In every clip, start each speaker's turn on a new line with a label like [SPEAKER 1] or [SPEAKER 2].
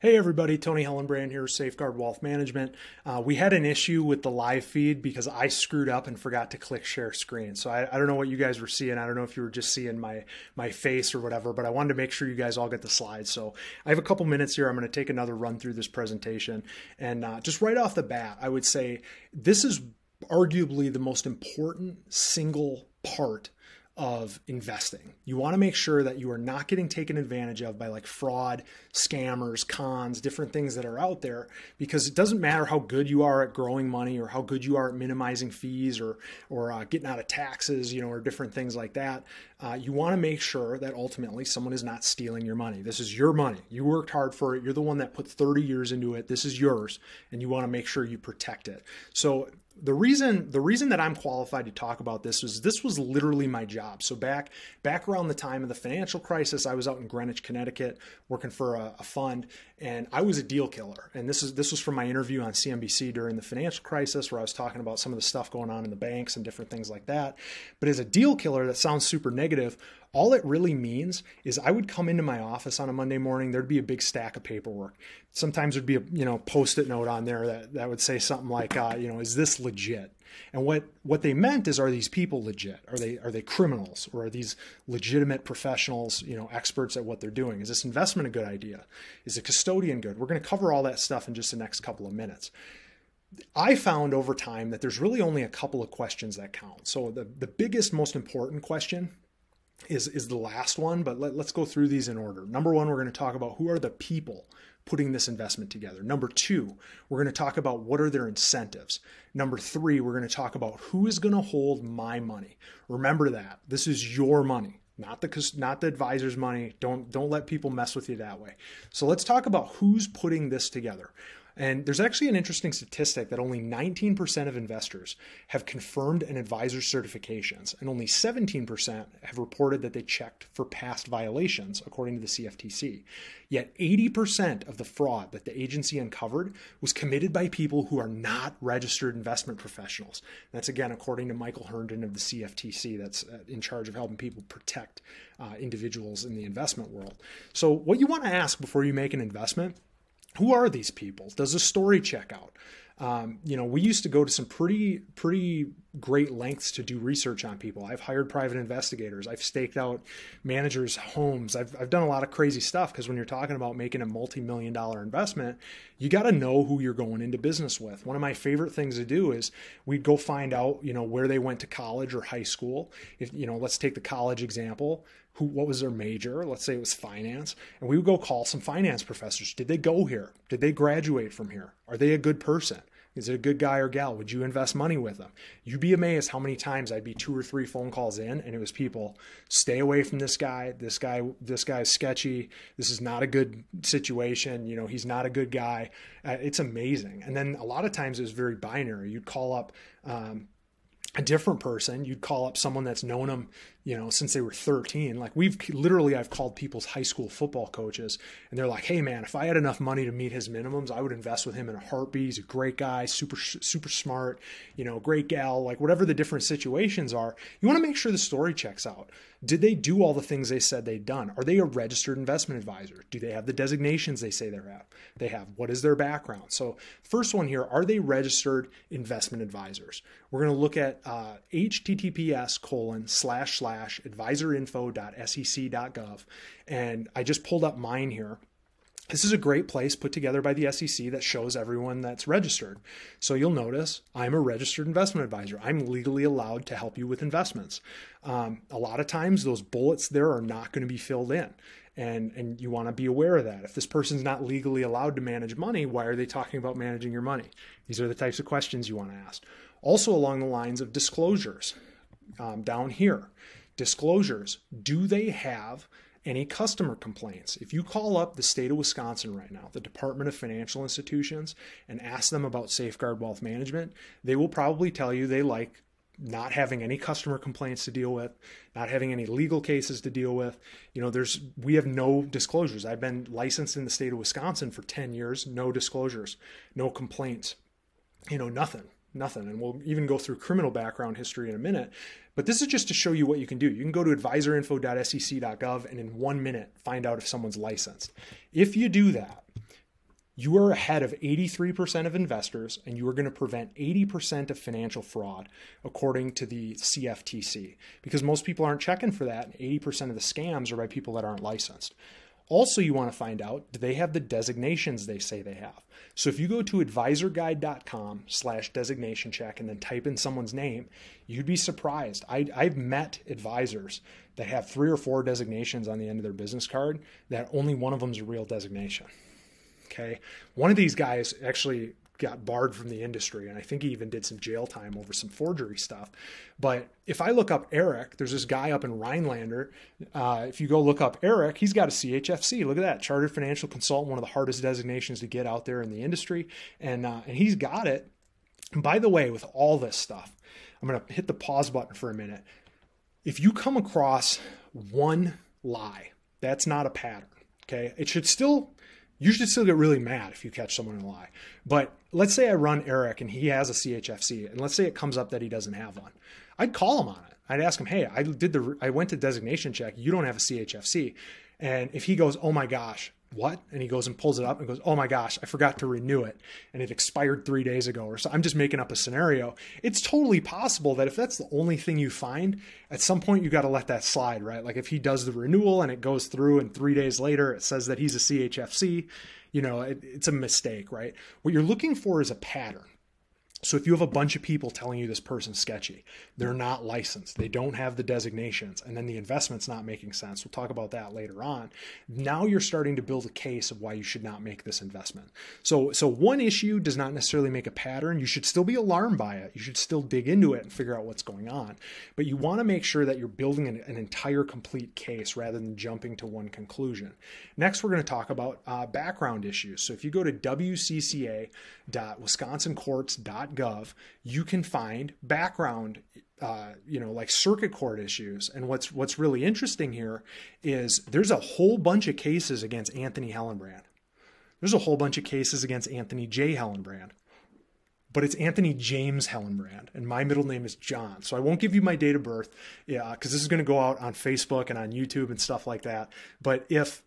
[SPEAKER 1] Hey everybody, Tony Hellenbrand here, Safeguard Wealth Management. Uh, we had an issue with the live feed because I screwed up and forgot to click share screen. So I, I, don't know what you guys were seeing. I don't know if you were just seeing my my face or whatever, but I wanted to make sure you guys all get the slides. So I have a couple minutes here. I'm going to take another run through this presentation, and uh, just right off the bat, I would say this is arguably the most important single part of investing. You want to make sure that you are not getting taken advantage of by like fraud, scammers, cons, different things that are out there because it doesn't matter how good you are at growing money or how good you are at minimizing fees or or uh, getting out of taxes, you know, or different things like that. Uh, you want to make sure that ultimately someone is not stealing your money. This is your money. You worked hard for it. You're the one that put 30 years into it. This is yours and you want to make sure you protect it. So the reason the reason that I'm qualified to talk about this was this was literally my job. So back back around the time of the financial crisis, I was out in Greenwich, Connecticut, working for a, a fund, and I was a deal killer. And this is this was from my interview on CNBC during the financial crisis, where I was talking about some of the stuff going on in the banks and different things like that. But as a deal killer, that sounds super negative. All it really means is I would come into my office on a Monday morning, there'd be a big stack of paperwork. Sometimes there'd be a you know post-it note on there that, that would say something like, uh, you know, is this legit? And what what they meant is, are these people legit? Are they are they criminals or are these legitimate professionals? You know, experts at what they're doing. Is this investment a good idea? Is the custodian good? We're going to cover all that stuff in just the next couple of minutes. I found over time that there's really only a couple of questions that count. So the, the biggest, most important question is is the last one, but let, us go through these in order. Number one, we're going to talk about who are the people putting this investment together. Number two, we're going to talk about what are their incentives. Number three, we're going to talk about who is going to hold my money. Remember that this is your money, not the not the advisor's money. Don't don't let people mess with you that way. So let's talk about who's putting this together. And there's actually an interesting statistic that only 19% of investors have confirmed an advisor's certifications, and only 17% have reported that they checked for past violations, according to the CFTC. Yet 80% of the fraud that the agency uncovered was committed by people who are not registered investment professionals. That's again, according to Michael Herndon of the CFTC, that's uh, in charge of helping people protect uh, individuals in the investment world. So, what you want to ask before you make an investment who are these people? Does the story check out? Um, you know, we used to go to some pretty pretty great lengths to do research on people. I've hired private investigators. I've staked out managers' homes. I've, I've done a lot of crazy stuff because when you're talking about making a multi million dollar investment, you got to know who you're going into business with. One of my favorite things to do is we'd go find out, you know, where they went to college or high school. If, you know, let's take the college example. Who, what was their major? Let's say it was finance. And we would go call some finance professors. Did they go here? Did they graduate from here? Are they a good person? Is it a good guy or gal? Would you invest money with them? You'd be amazed how many times I'd be two or three phone calls in and it was people, stay away from this guy. This guy, this guy's sketchy. This is not a good situation. You know, he's not a good guy. Uh, it's amazing. And then a lot of times it was very binary. You'd call up, um, a different person. You'd call up someone that's known him you know, since they were 13. Like we've literally, I've called people's high school football coaches and they're like, Hey man, if I had enough money to meet his minimums, I would invest with him in a heartbeat. He's a great guy, super, super smart, you know, great gal, like whatever the different situations are, you want to make sure the story checks out. Did they do all the things they said they'd done? Are they a registered investment advisor? Do they have the designations they say they're at? They have, what is their background? So first one here, are they registered investment advisors? We're going to look at, uh, https colon slash slash slash advisorinfo.sec.gov. And I just pulled up mine here. This is a great place put together by the SEC that shows everyone that's registered. So you'll notice I'm a registered investment advisor. I'm legally allowed to help you with investments. Um, a lot of times, those bullets there are not going to be filled in. And, and you want to be aware of that. If this person's not legally allowed to manage money, why are they talking about managing your money? These are the types of questions you want to ask. Also, along the lines of disclosures um, down here disclosures. Do they have any customer complaints? If you call up the state of Wisconsin right now, the Department of Financial Institutions, and ask them about safeguard wealth management, they will probably tell you they like not having any customer complaints to deal with, not having any legal cases to deal with. You know, there's we have no disclosures. I've been licensed in the state of Wisconsin for 10 years, no disclosures, no complaints, you know, nothing, nothing. And we'll even go through criminal background history in a minute. But this is just to show you what you can do. You can go to advisorinfo.sec.gov and in one minute find out if someone's licensed. If you do that, you are ahead of 83% of investors and you are going to prevent 80% of financial fraud, according to the CFTC, because most people aren't checking for that. And 80% of the scams are by people that aren't licensed. Also, you want to find out, do they have the designations they say they have? So if you go to advisorguide.com slash designation check and then type in someone's name, you'd be surprised. I, I've met advisors that have three or four designations on the end of their business card that only one of them is a real designation. Okay. One of these guys actually got barred from the industry. And I think he even did some jail time over some forgery stuff. But if I look up Eric, there's this guy up in Rhinelander. Uh, if you go look up Eric, he's got a CHFC. Look at that, Chartered Financial Consultant, one of the hardest designations to get out there in the industry. And, uh, and he's got it. And by the way, with all this stuff, I'm going to hit the pause button for a minute. If you come across one lie, that's not a pattern. Okay. It should still you should still get really mad if you catch someone in a lie. But let's say I run Eric and he has a CHFC, and let's say it comes up that he doesn't have one. I'd call him on it. I'd ask him, hey, I did the I went to designation check. You don't have a CHFC. And if he goes, oh my gosh, what? And he goes and pulls it up and goes, oh my gosh, I forgot to renew it. And it expired three days ago or so. I'm just making up a scenario. It's totally possible that if that's the only thing you find, at some point you got to let that slide, right? Like if he does the renewal and it goes through and three days later it says that he's a CHFC, you know, it, it's a mistake, right? What you're looking for is a pattern. So if you have a bunch of people telling you this person's sketchy, they're not licensed, they don't have the designations, and then the investment's not making sense. We'll talk about that later on. Now you're starting to build a case of why you should not make this investment. So so one issue does not necessarily make a pattern. You should still be alarmed by it. You should still dig into it and figure out what's going on. But you want to make sure that you're building an, an entire complete case rather than jumping to one conclusion. Next, we're going to talk about uh, background issues. So if you go to wcca.wisconsincourts.com state.gov, you can find background, uh, you know, like circuit court issues. And what's what's really interesting here is there's a whole bunch of cases against Anthony Hellenbrand. There's a whole bunch of cases against Anthony J. Hellenbrand but it's Anthony James Hellenbrand, and my middle name is John. So I won't give you my date of birth, yeah, because this is going to go out on Facebook and on YouTube and stuff like that. But if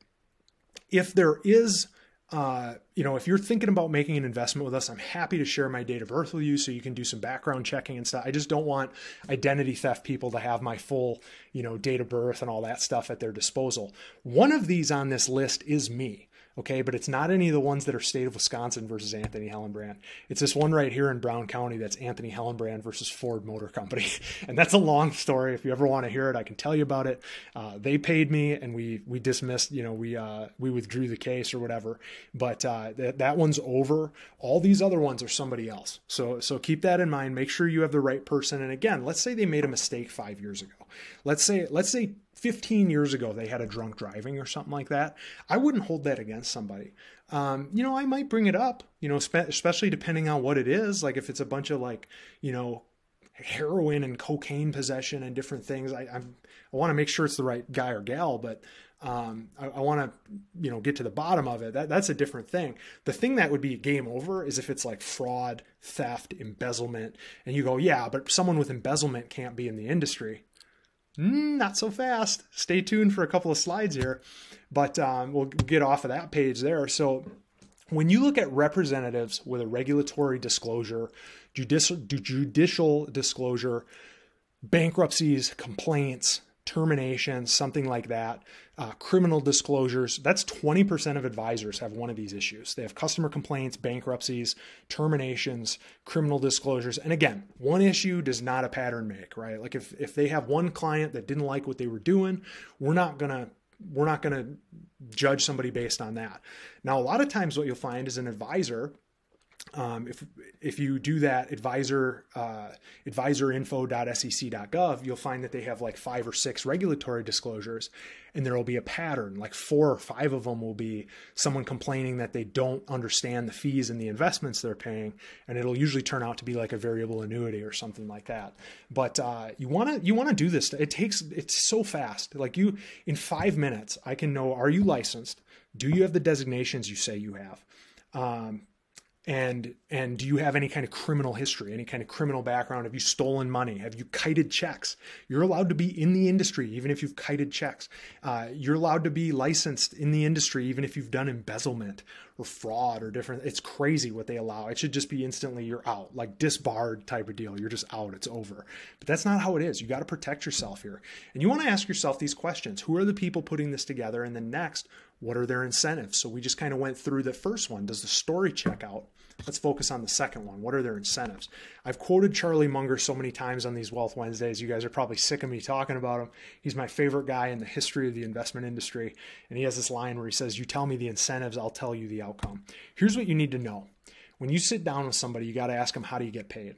[SPEAKER 1] if there is uh, you know, if you're thinking about making an investment with us, I'm happy to share my date of birth with you so you can do some background checking and stuff. I just don't want identity theft people to have my full, you know, date of birth and all that stuff at their disposal. One of these on this list is me. Okay, but it's not any of the ones that are state of Wisconsin versus Anthony Hellenbrand. It's this one right here in Brown County that's Anthony Hellenbrand versus Ford Motor Company, and that's a long story. If you ever want to hear it, I can tell you about it. Uh, they paid me, and we we dismissed. You know, we uh, we withdrew the case or whatever. But uh, th- that one's over. All these other ones are somebody else. So so keep that in mind. Make sure you have the right person. And again, let's say they made a mistake five years ago. Let's say let's say 15 years ago they had a drunk driving or something like that i wouldn't hold that against somebody um, you know i might bring it up you know spe- especially depending on what it is like if it's a bunch of like you know heroin and cocaine possession and different things i I'm, i want to make sure it's the right guy or gal but um, I, I want to, you know, get to the bottom of it. That, that's a different thing. The thing that would be game over is if it's like fraud, theft, embezzlement, and you go, yeah, but someone with embezzlement can't be in the industry. Mm, not so fast. Stay tuned for a couple of slides here, but um, we'll get off of that page there. So when you look at representatives with a regulatory disclosure, judicial, judicial disclosure, bankruptcies, complaints, terminations, something like that, uh, criminal disclosures. That's 20% of advisors have one of these issues. They have customer complaints, bankruptcies, terminations, criminal disclosures. And again, one issue does not a pattern make, right? Like if, if they have one client that didn't like what they were doing, we're not going to we're not going to judge somebody based on that. Now, a lot of times what you'll find is an advisor um, if if you do that advisor uh, advisorinfo.sec.gov, you'll find that they have like five or six regulatory disclosures, and there will be a pattern. Like four or five of them will be someone complaining that they don't understand the fees and the investments they're paying, and it'll usually turn out to be like a variable annuity or something like that. But uh, you want to you want to do this. It takes it's so fast. Like you in five minutes, I can know are you licensed? Do you have the designations you say you have? Um, and and do you have any kind of criminal history any kind of criminal background have you stolen money have you kited checks you're allowed to be in the industry even if you've kited checks uh, you're allowed to be licensed in the industry even if you've done embezzlement or fraud or different it's crazy what they allow it should just be instantly you're out like disbarred type of deal you're just out it's over but that's not how it is you got to protect yourself here and you want to ask yourself these questions who are the people putting this together and then next what are their incentives? So we just kind of went through the first one. Does the story check out? Let's focus on the second one. What are their incentives? I've quoted Charlie Munger so many times on these Wealth Wednesdays. You guys are probably sick of me talking about him. He's my favorite guy in the history of the investment industry. And he has this line where he says, You tell me the incentives, I'll tell you the outcome. Here's what you need to know when you sit down with somebody, you got to ask them, How do you get paid?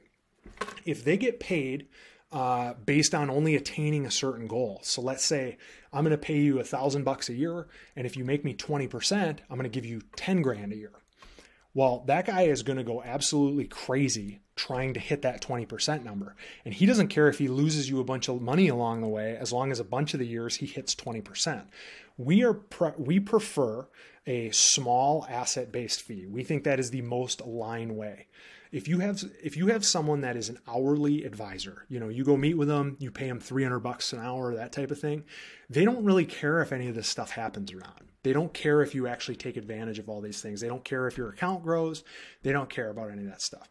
[SPEAKER 1] If they get paid uh, based on only attaining a certain goal. So let's say I'm going to pay you a thousand bucks a year, and if you make me 20%, I'm going to give you 10 grand a year. Well, that guy is going to go absolutely crazy trying to hit that 20% number. And he doesn't care if he loses you a bunch of money along the way as long as a bunch of the years he hits 20%. We are pre- we prefer a small asset-based fee. We think that is the most aligned way if you have if you have someone that is an hourly advisor, you know, you go meet with them, you pay them 300 bucks an hour, that type of thing, they don't really care if any of this stuff happens or not. They don't care if you actually take advantage of all these things. They don't care if your account grows. They don't care about any of that stuff.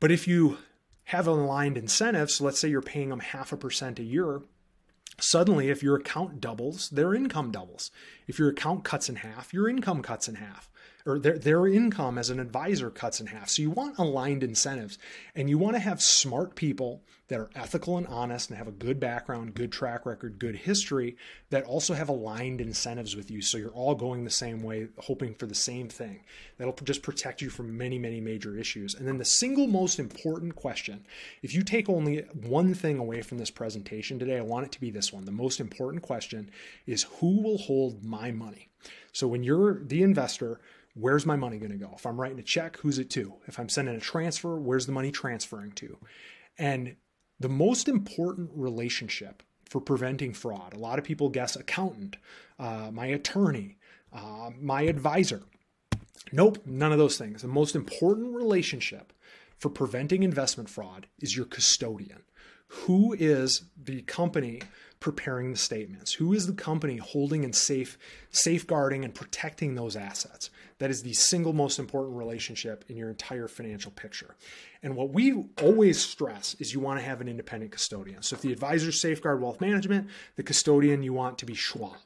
[SPEAKER 1] But if you have aligned incentives, so let's say you're paying them half a percent a year, suddenly if your account doubles, their income doubles. If your account cuts in half, your income cuts in half or their, their income as an advisor cuts in half. So you want aligned incentives and you want to have smart people that are ethical and honest and have a good background, good track record, good history that also have aligned incentives with you. So you're all going the same way, hoping for the same thing. That'll just protect you from many, many major issues. And then the single most important question if you take only one thing away from this presentation today, I want it to be this one. The most important question is who will hold my money? So when you're the investor, where's my money going to go? If I'm writing a check, who's it to? If I'm sending a transfer, where's the money transferring to? And the most important relationship for preventing fraud, a lot of people guess accountant, uh, my attorney, uh, my advisor. Nope, none of those things. The most important relationship for preventing investment fraud is your custodian. Who is the company preparing the statements? Who is the company holding and safe, safeguarding and protecting those assets? That is the single most important relationship in your entire financial picture. And what we always stress is you want to have an independent custodian. So if the advisor is Safeguard Wealth Management, the custodian you want to be Schwab.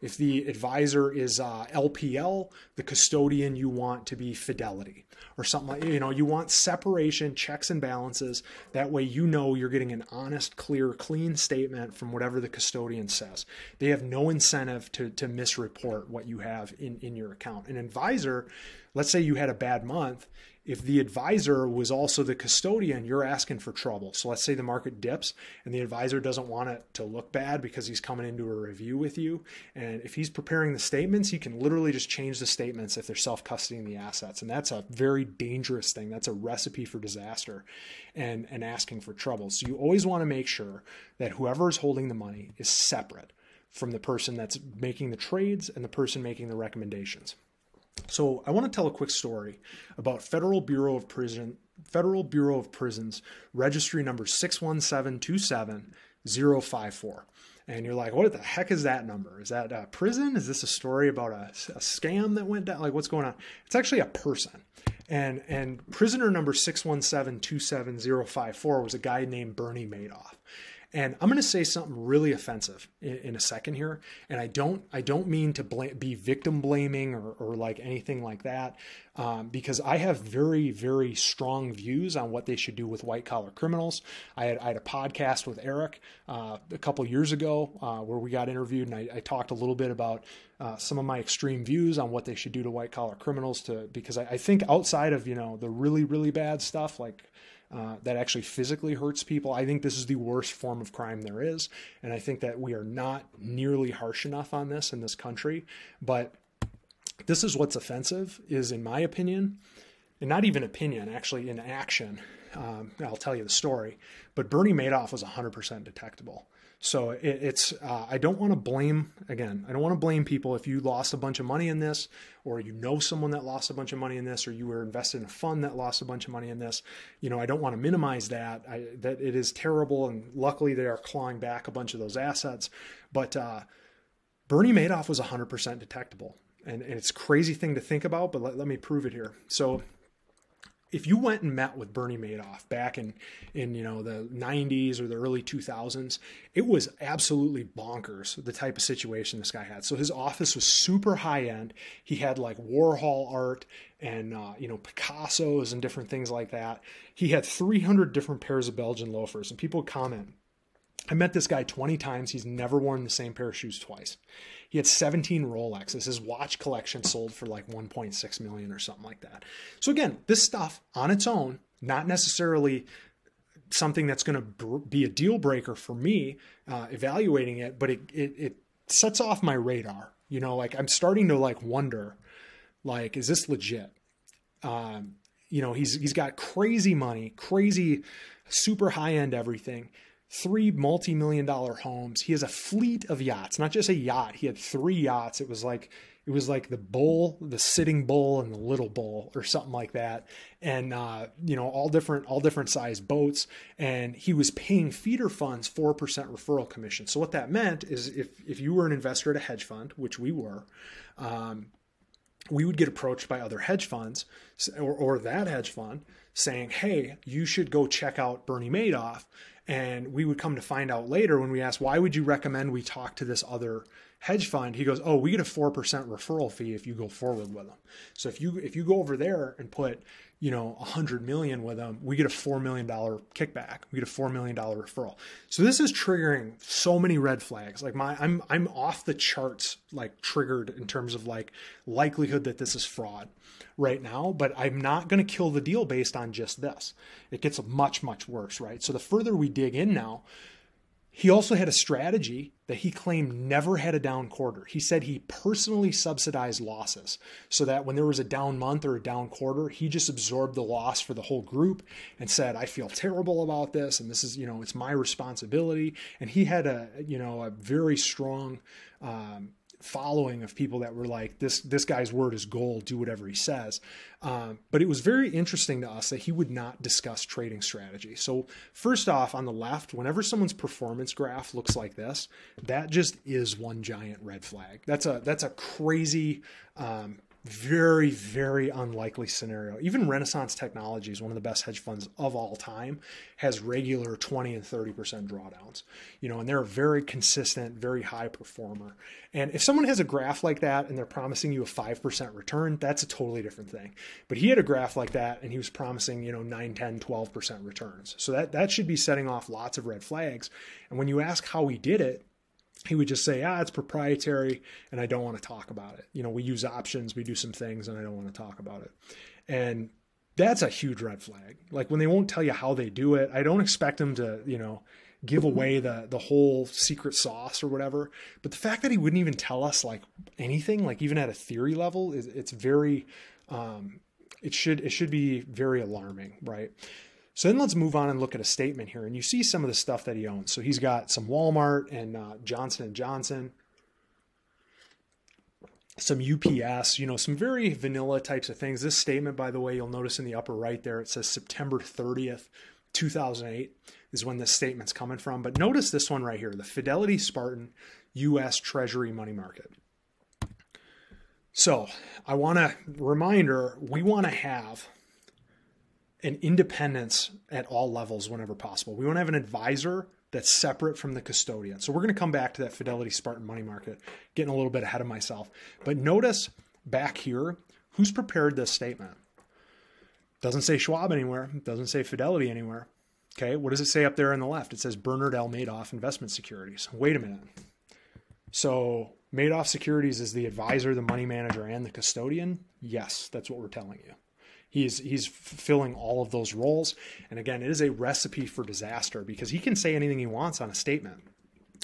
[SPEAKER 1] If the advisor is uh, LPL, the custodian you want to be Fidelity or something like you know you want separation, checks and balances. That way you know you're getting an honest, clear, clean statement from whatever the custodian says. They have no incentive to to misreport what you have in in your account. An advisor advisor, let's say you had a bad month, if the advisor was also the custodian, you're asking for trouble. So let's say the market dips and the advisor doesn't want it to look bad because he's coming into a review with you. And if he's preparing the statements, he can literally just change the statements if they're self custodying the assets. And that's a very dangerous thing. That's a recipe for disaster and, and asking for trouble. So you always want to make sure that whoever is holding the money is separate from the person that's making the trades and the person making the recommendations. So I want to tell a quick story about Federal Bureau of Prison Federal Bureau of Prisons registry number 6172754. And you're like, what the heck is that number? Is that a prison? Is this a story about a, a scam that went down? Like, what's going on? It's actually a person. And, and prisoner number Six One Seven Two Seven Zero Five Four was a guy named Bernie Madoff. And I'm going to say something really offensive in, in, a second here. And I don't, I don't mean to be victim blaming or, or like anything like that, um, because I have very, very strong views on what they should do with white collar criminals. I had, I had a podcast with Eric uh, a couple years ago uh, where we got interviewed, and I, I talked a little bit about uh, some of my extreme views on what they should do to white collar criminals to because I, I, think outside of you know the really really bad stuff like uh, that actually physically hurts people. I think this is the worst form of crime there is. And I think that we are not nearly harsh enough on this in this country. But this is what's offensive, is in my opinion, and not even opinion, actually in action. Um, I'll tell you the story. But Bernie Madoff was 100% detectable. So it, it's, uh, I don't want to blame, again, I don't want to blame people if you lost a bunch of money in this, or you know someone that lost a bunch of money in this, or you were invested in a fund that lost a bunch of money in this. You know, I don't want to minimize that. I, that it is terrible. And luckily they are clawing back a bunch of those assets. But uh, Bernie Madoff was 100% detectable. And, and it's crazy thing to think about, but let, let me prove it here. So, if you went and met with Bernie Madoff back in in you know the 90s or the early 2000s, it was absolutely bonkers the type of situation this guy had. So his office was super high end. He had like Warhol art and uh, you know Picasso's and different things like that. He had 300 different pairs of Belgian loafers, and people comment I met this guy 20 times. He's never worn the same pair of shoes twice. He had 17 Rolexes. His watch collection sold for like 1.6 million or something like that. So again, this stuff on its own, not necessarily something that's going to be a deal breaker for me uh, evaluating it, but it, it it sets off my radar. You know, like I'm starting to like wonder, like is this legit? Um, you know, he's he's got crazy money, crazy, super high end everything three multi million dollar homes. He has a fleet of yachts, not just a yacht. He had three yachts. It was like it was like the bull, the sitting bull, and the little bull, or something like that. And uh, you know, all different, all different size boats. And he was paying feeder funds four percent referral commission. So what that meant is, if if you were an investor at a hedge fund, which we were. Um, we would get approached by other hedge funds or, or that hedge fund saying, Hey, you should go check out Bernie Madoff and we would come to find out later when we asked why would you recommend we talk to this other hedge fund, he goes, "Oh, we get a four percent referral fee if you go forward with them. So if you if you go over there and put, you know, a hundred million with them, we get a four million dollar kickback. We get a four million dollar referral. So this is triggering so many red flags. Like my I'm I'm off the charts, like triggered in terms of like likelihood that this is fraud right now. But I'm not going to kill the deal based on just this. It gets much much worse, right? So the further we dig in now he also had a strategy that he claimed never had a down quarter. He said he personally subsidized losses so that when there was a down month or a down quarter, he just absorbed the loss for the whole group and said, I feel terrible about this. And this is, you know, it's my responsibility. And he had a, you know, a very strong um, following of people that were like, this this guy's word is gold. Do whatever he says. Um, but it was very interesting to us that he would not discuss trading strategy. So first off, on the left, whenever someone's performance graph looks like this, that just is one giant red flag. That's a that's a crazy. Um, very, very unlikely scenario. Even Renaissance Technologies, one of the best hedge funds of all time, has regular 20 and 30% drawdowns. You know, and they're a very consistent, very high performer. And if someone has a graph like that and they're promising you a 5% return, that's a totally different thing. But he had a graph like that and he was promising, you know, 9, 10, 12% returns. So that, that should be setting off lots of red flags. And when you ask how he did it, he would just say, ah, it's proprietary and I don't want to talk about it. You know, we use options, we do some things, and I don't want to talk about it. And that's a huge red flag. Like when they won't tell you how they do it, I don't expect them to, you know, give mm-hmm. away the the whole secret sauce or whatever. But the fact that he wouldn't even tell us like anything, like even at a theory level, is it's very um it should it should be very alarming, right? So then let's move on and look at a statement here, and you see some of the stuff that he owns. So he's got some Walmart and uh, Johnson and Johnson, some UPS, you know, some very vanilla types of things. This statement, by the way, you'll notice in the upper right there, it says September 30th, 2008 is when this statement's coming from. But notice this one right here, the Fidelity Spartan U.S. Treasury Money Market. So I want to reminder, we want to have – an independence at all levels whenever possible. We want to have an advisor that's separate from the custodian. So we're going to come back to that Fidelity Spartan money market, getting a little bit ahead of myself. But notice back here, who's prepared this statement? Doesn't say Schwab anywhere, doesn't say Fidelity anywhere. Okay, what does it say up there on the left? It says Bernard L. Madoff Investment Securities. Wait a minute. So Madoff Securities is the advisor, the money manager, and the custodian? Yes, that's what we're telling you. He's he's filling all of those roles. And again, it is a recipe for disaster because he can say anything he wants on a statement.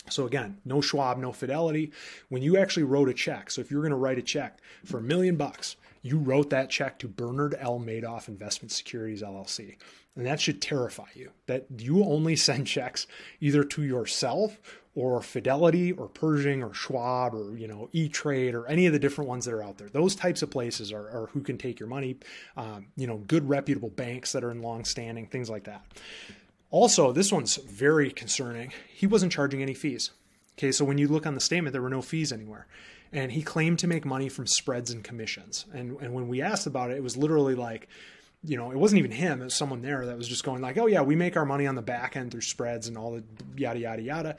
[SPEAKER 1] So again, no Schwab, no fidelity. When you actually wrote a check, so if you're going to write a check for a million bucks, you wrote that check to Bernard L. Madoff Investment Securities LLC. And that should terrify you that you only send checks either to yourself or Fidelity or Pershing or Schwab or you know E Trade or any of the different ones that are out there. Those types of places are, are who can take your money. Um, you know, good reputable banks that are in long standing, things like that. Also, this one's very concerning. He wasn't charging any fees. Okay, so when you look on the statement, there were no fees anywhere. And he claimed to make money from spreads and commissions. And and when we asked about it, it was literally like, you know, it wasn't even him, it was someone there that was just going like, Oh yeah, we make our money on the back end through spreads and all the yada yada yada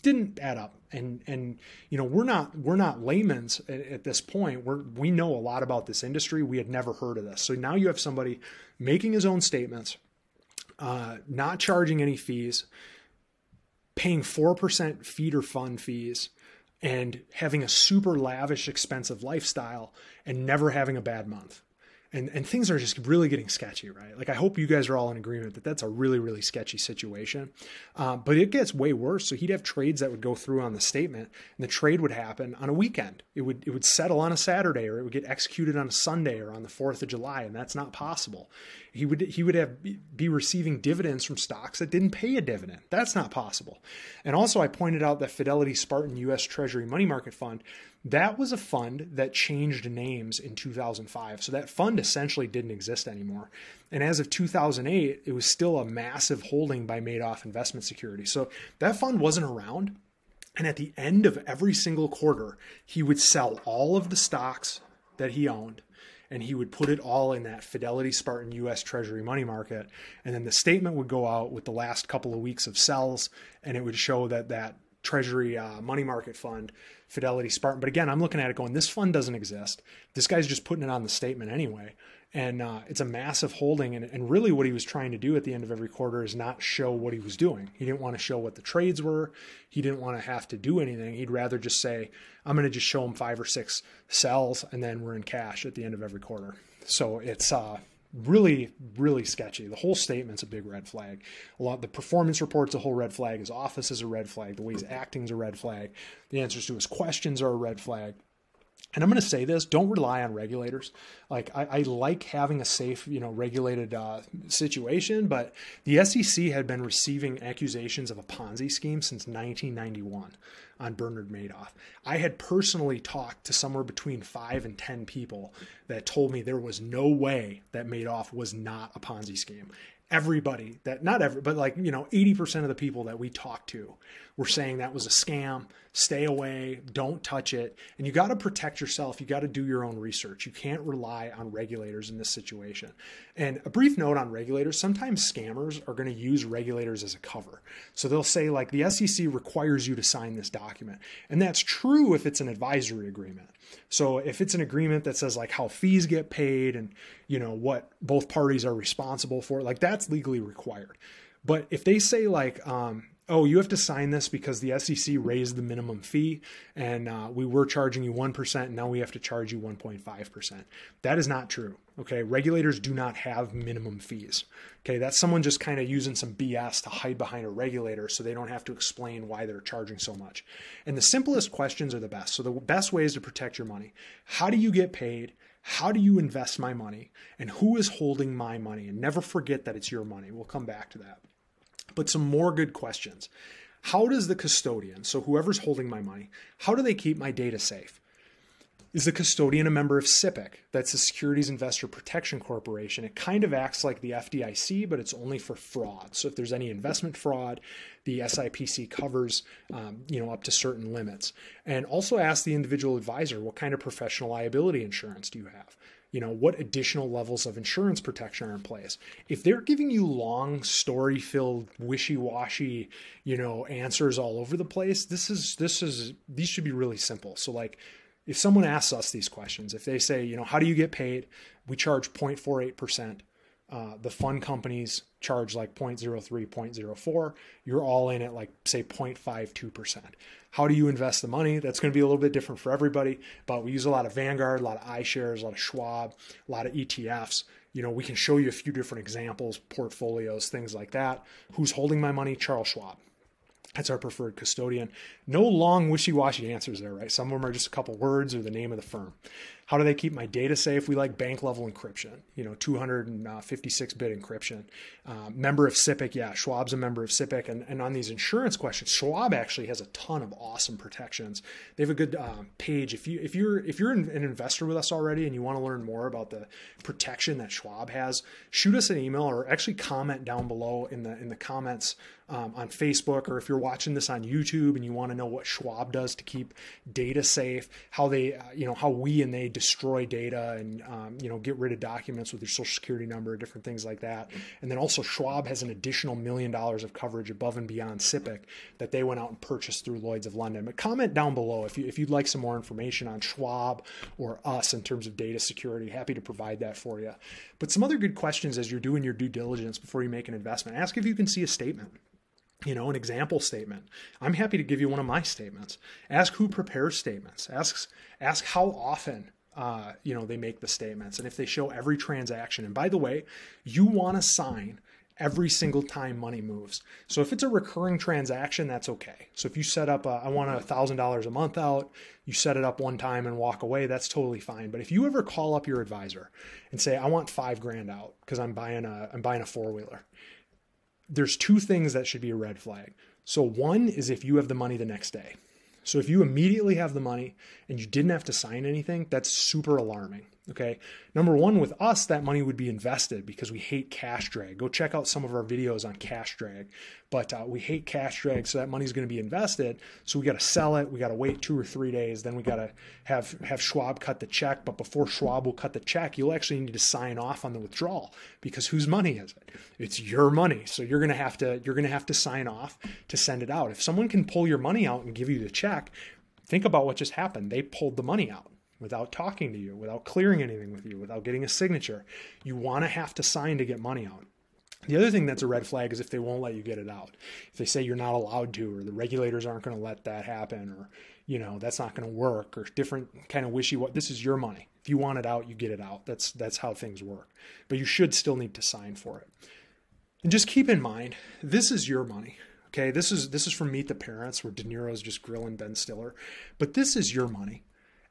[SPEAKER 1] didn't add up and and you know we're not we're not laymen's at, at, this point we're we know a lot about this industry we had never heard of this so now you have somebody making his own statements uh, not charging any fees paying 4% feeder fund fees and having a super lavish expensive lifestyle and never having a bad month and and things are just really getting sketchy, right? Like I hope you guys are all in agreement that that's a really really sketchy situation. Uh, but it gets way worse. So he'd have trades that would go through on the statement, and the trade would happen on a weekend. It would it would settle on a Saturday, or it would get executed on a Sunday, or on the Fourth of July, and that's not possible. He would he would have be receiving dividends from stocks that didn't pay a dividend. That's not possible. And also, I pointed out that Fidelity Spartan U.S. Treasury Money Market Fund that was a fund that changed names in 2005. So that fund essentially didn't exist anymore. And as of 2008, it was still a massive holding by Madoff Investment Securities. So that fund wasn't around. And at the end of every single quarter, he would sell all of the stocks that he owned and he would put it all in that Fidelity Spartan US Treasury money market. And then the statement would go out with the last couple of weeks of sells and it would show that that treasury uh, money market fund, Fidelity Spartan. But again, I'm looking at it going, this fund doesn't exist. This guy's just putting it on the statement anyway. And uh, it's a massive holding. And, and really, what he was trying to do at the end of every quarter is not show what he was doing. He didn't want to show what the trades were. He didn't want to have to do anything. He'd rather just say, I'm going to just show him five or six sells, and then we're in cash at the end of every quarter. So it's uh, really really sketchy the whole statement's a big red flag a lot the performance report's a whole red flag his office is a red flag the way he's acting is a red flag the answers to his questions are a red flag and I'm going to say this: don't rely on regulators. Like I, I like having a safe, you know, regulated uh, situation, but the SEC had been receiving accusations of a Ponzi scheme since 1991 on Bernard Madoff. I had personally talked to somewhere between five and ten people that told me there was no way that Madoff was not a Ponzi scheme. Everybody that not every, but like you know, 80% of the people that we talked to were saying that was a scam. Stay away, don't touch it. And you got to protect yourself. You got to do your own research. You can't rely on regulators in this situation. And a brief note on regulators sometimes scammers are going to use regulators as a cover. So they'll say, like, the SEC requires you to sign this document. And that's true if it's an advisory agreement. So if it's an agreement that says, like, how fees get paid and, you know, what both parties are responsible for, like, that's legally required. But if they say, like, um, oh, you have to sign this because the SEC raised the minimum fee and uh, we were charging you 1%. And now we have to charge you 1.5%. That is not true. Okay. Regulators do not have minimum fees. Okay. That's someone just kind of using some BS to hide behind a regulator so they don't have to explain why they're charging so much. And the simplest questions are the best. So the best ways to protect your money how do you get paid? how do you invest my money and who is holding my money and never forget that it's your money we'll come back to that but some more good questions. How does the custodian, so whoever's holding my money, how do they keep my data safe? Is the custodian a member of SIPC? That's the Securities Investor Protection Corporation. It kind of acts like the FDIC, but it's only for fraud. So if there's any investment fraud, the SIPC covers, um, you know, up to certain limits. And also ask the individual advisor, what kind of professional liability insurance do you have? you know what additional levels of insurance protection are in place if they're giving you long story filled wishy-washy you know answers all over the place this is this is these should be really simple so like if someone asks us these questions if they say you know how do you get paid we charge 0.48% uh, the fund companies charge like 0.03, 0.04. You're all in at like, say, 0.52%. How do you invest the money? That's going to be a little bit different for everybody, but we use a lot of Vanguard, a lot of iShares, a lot of Schwab, a lot of ETFs. You know, we can show you a few different examples, portfolios, things like that. Who's holding my money? Charles Schwab. That's our preferred custodian. No long wishy washy answers there, right? Some of them are just a couple words or the name of the firm how do they keep my data safe? We like bank level encryption, you know, 256 bit encryption. Uh, member of SIPC, yeah, Schwab's a member of SIPC. And, and on these insurance questions, Schwab actually has a ton of awesome protections. They have a good um, page. If you if you're if you're an investor with us already and you want to learn more about the protection that Schwab has, shoot us an email or actually comment down below in the in the comments um, on Facebook or if you're watching this on YouTube and you want to know what Schwab does to keep data safe, how they uh, you know how we and they destroy data and um, you know get rid of documents with your social security number, different things like that. And then also Schwab has an additional million dollars of coverage above and beyond SIPC that they went out and purchased through Lloyd's of London. But comment down below if you if you'd like some more information on Schwab or us in terms of data security. Happy to provide that for you. But some other good questions as you're doing your due diligence before you make an investment. Ask if you can see a statement you know, an example statement. I'm happy to give you one of my statements. Ask who prepares statements. Ask, ask how often uh, you know, they make the statements. And if they show every transaction, and by the way, you want to sign every single time money moves. So if it's a recurring transaction, that's okay. So if you set up, a, I want a thousand dollars a month out, you set it up one time and walk away, that's totally fine. But if you ever call up your advisor and say, I want five grand out because I'm buying a, I'm buying a four wheeler. There's two things that should be a red flag. So one is if you have the money the next day. So if you immediately have the money and you didn't have to sign anything, that's super alarming. Okay. Number one, with us, that money would be invested because we hate cash drag. Go check out some of our videos on cash drag. But uh, we hate cash drag, so that money is going to be invested. So we got to sell it. We got to wait two or three days. Then we got to have have Schwab cut the check. But before Schwab will cut the check, you'll actually need to sign off on the withdrawal because whose money is it? It's your money. So you're going to have to you're going to have to sign off to send it out. If someone can pull your money out and give you the check, think about what just happened. They pulled the money out without talking to you, without clearing anything with you, without getting a signature. You want to have to sign to get money out. The other thing that's a red flag is if they won't let you get it out. If they say you're not allowed to, or the regulators aren't going to let that happen, or you know that's not going to work, or different kind of wishy. What this is your money. If you want it out, you get it out. That's that's how things work. But you should still need to sign for it. And just keep in mind, this is your money. Okay, this is this is from Meet the Parents, where De Niro's just grilling Ben Stiller, but this is your money.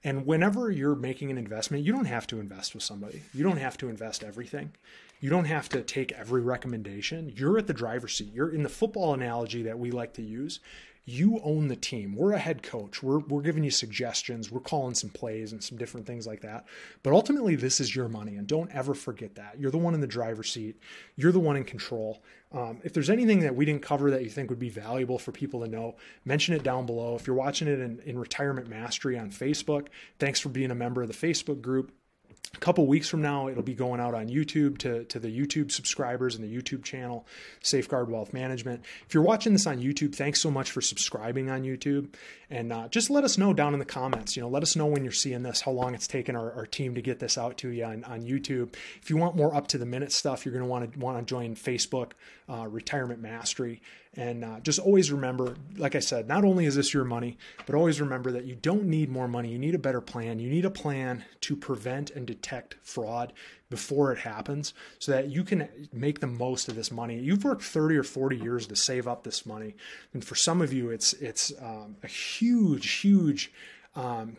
[SPEAKER 1] And whenever you're making an investment, you don't have to invest with somebody. You don't have to invest everything. You don't have to take every recommendation. You're at the driver's seat. You're in the football analogy that we like to use. You own the team. We're a head coach. We're, we're giving you suggestions. We're calling some plays and some different things like that. But ultimately, this is your money. And don't ever forget that. You're the one in the driver's seat. You're the one in control. Um, if there's anything that we didn't cover that you think would be valuable for people to know, mention it down below. If you're watching it in, in Retirement Mastery on Facebook, thanks for being a member of the Facebook group a couple weeks from now it'll be going out on youtube to, to the youtube subscribers and the youtube channel safeguard wealth management if you're watching this on youtube thanks so much for subscribing on youtube and uh, just let us know down in the comments you know let us know when you're seeing this how long it's taken our, our team to get this out to you on, on youtube if you want more up to the minute stuff you're going to want to want to join facebook uh, retirement mastery and uh, just always remember, like I said, not only is this your money, but always remember that you don't need more money. You need a better plan. You need a plan to prevent and detect fraud before it happens so that you can make the most of this money. You've worked 30 or 40 years to save up this money. And for some of you, it's, it's um, a huge, huge um,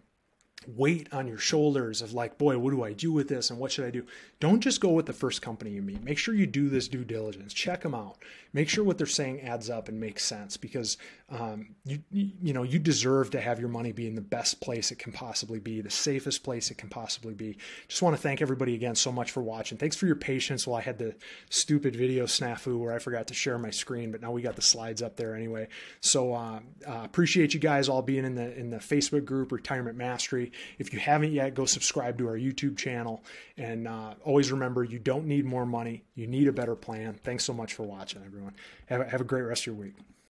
[SPEAKER 1] weight on your shoulders of like, boy, what do I do with this and what should I do? Don't just go with the first company you meet. Make sure you do this due diligence. Check them out. Make sure what they're saying adds up and makes sense because um, you you know you deserve to have your money be in the best place it can possibly be, the safest place it can possibly be. Just want to thank everybody again so much for watching. Thanks for your patience while I had the stupid video snafu where I forgot to share my screen, but now we got the slides up there anyway. So uh, uh, appreciate you guys all being in the in the Facebook group Retirement Mastery. If you haven't yet, go subscribe to our YouTube channel. And uh, always remember, you don't need more money. You need a better plan. Thanks so much for watching, everyone. Have, have a great rest of your week.